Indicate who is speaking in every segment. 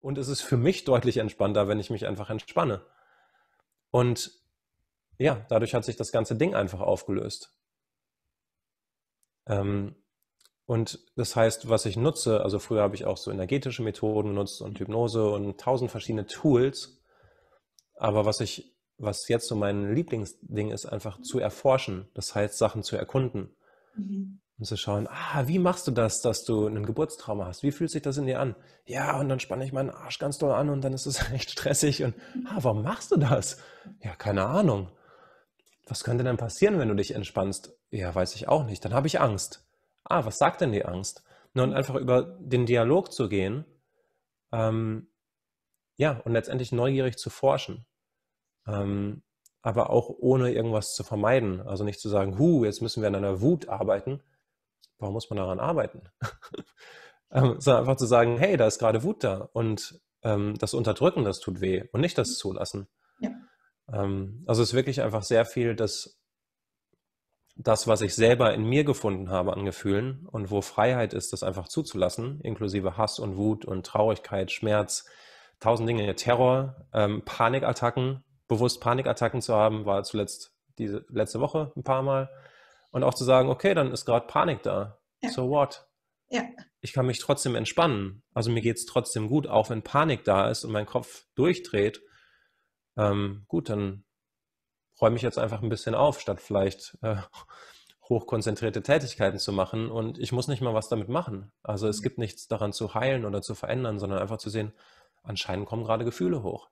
Speaker 1: Und es ist für mich deutlich entspannter, wenn ich mich einfach entspanne. Und ja, dadurch hat sich das ganze Ding einfach aufgelöst. Ähm, und das heißt, was ich nutze, also früher habe ich auch so energetische Methoden genutzt und Hypnose und tausend verschiedene Tools. Aber was ich, was jetzt so mein Lieblingsding ist, einfach zu erforschen. Das heißt, Sachen zu erkunden. Mhm und zu schauen, ah, wie machst du das, dass du einen Geburtstrauma hast? Wie fühlt sich das in dir an? Ja, und dann spanne ich meinen Arsch ganz doll an und dann ist es echt stressig und ah, warum machst du das? Ja, keine Ahnung. Was könnte denn passieren, wenn du dich entspannst? Ja, weiß ich auch nicht. Dann habe ich Angst. Ah, was sagt denn die Angst? Und einfach über den Dialog zu gehen, ähm, ja, und letztendlich neugierig zu forschen. Ähm, aber auch ohne irgendwas zu vermeiden. Also nicht zu sagen, hu, jetzt müssen wir an einer Wut arbeiten, warum muss man daran arbeiten? ähm, sondern einfach zu sagen, hey, da ist gerade Wut da und ähm, das Unterdrücken, das tut weh und nicht das Zulassen. Ja. Ähm, also es ist wirklich einfach sehr viel dass das, was ich selber in mir gefunden habe an Gefühlen und wo Freiheit ist, das einfach zuzulassen, inklusive Hass und Wut und Traurigkeit, Schmerz, tausend Dinge, Terror, ähm, Panikattacken, bewusst Panikattacken zu haben, war zuletzt diese letzte Woche ein paar Mal. Und auch zu sagen, okay, dann ist gerade Panik da. Ja. So what? Ja. Ich kann mich trotzdem entspannen. Also mir geht es trotzdem gut, auch wenn Panik da ist und mein Kopf durchdreht. Ähm, gut, dann räume ich jetzt einfach ein bisschen auf, statt vielleicht äh, hochkonzentrierte Tätigkeiten zu machen. Und ich muss nicht mal was damit machen. Also es mhm. gibt nichts daran zu heilen oder zu verändern, sondern einfach zu sehen, anscheinend kommen gerade Gefühle hoch.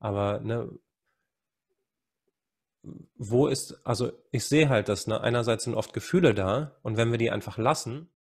Speaker 1: Aber ne, wo ist, also ich sehe halt, dass ne, einerseits sind oft Gefühle da und wenn wir die einfach lassen,